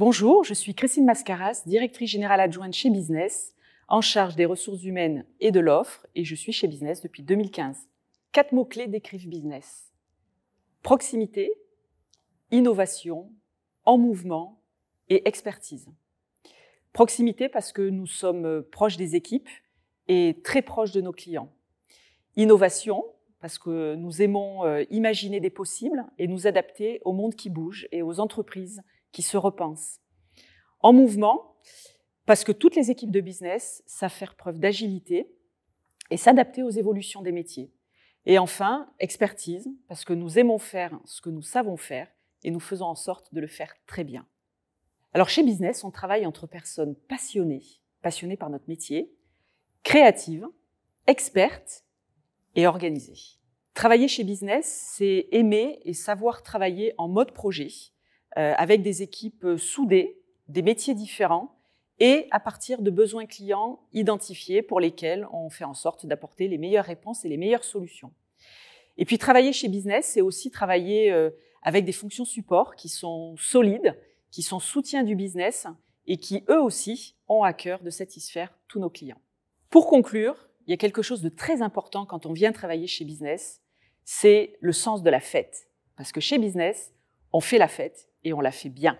Bonjour, je suis Christine Mascaras, directrice générale adjointe chez Business, en charge des ressources humaines et de l'offre, et je suis chez Business depuis 2015. Quatre mots-clés décrivent Business. Proximité, innovation, en mouvement et expertise. Proximité parce que nous sommes euh, proches des équipes et très proches de nos clients. Innovation parce que nous aimons euh, imaginer des possibles et nous adapter au monde qui bouge et aux entreprises qui se repensent. En mouvement, parce que toutes les équipes de business savent faire preuve d'agilité et s'adapter aux évolutions des métiers. Et enfin, expertise, parce que nous aimons faire ce que nous savons faire et nous faisons en sorte de le faire très bien. Alors chez Business, on travaille entre personnes passionnées, passionnées par notre métier, créatives, expertes et organisées. Travailler chez Business, c'est aimer et savoir travailler en mode projet, euh, avec des équipes euh, soudées, des métiers différents et à partir de besoins clients identifiés pour lesquels on fait en sorte d'apporter les meilleures réponses et les meilleures solutions. Et puis travailler chez Business, c'est aussi travailler euh, avec des fonctions support qui sont solides, qui sont soutien du business et qui, eux aussi, ont à cœur de satisfaire tous nos clients. Pour conclure, il y a quelque chose de très important quand on vient travailler chez Business, c'est le sens de la fête. Parce que chez Business, on fait la fête et on la fait bien.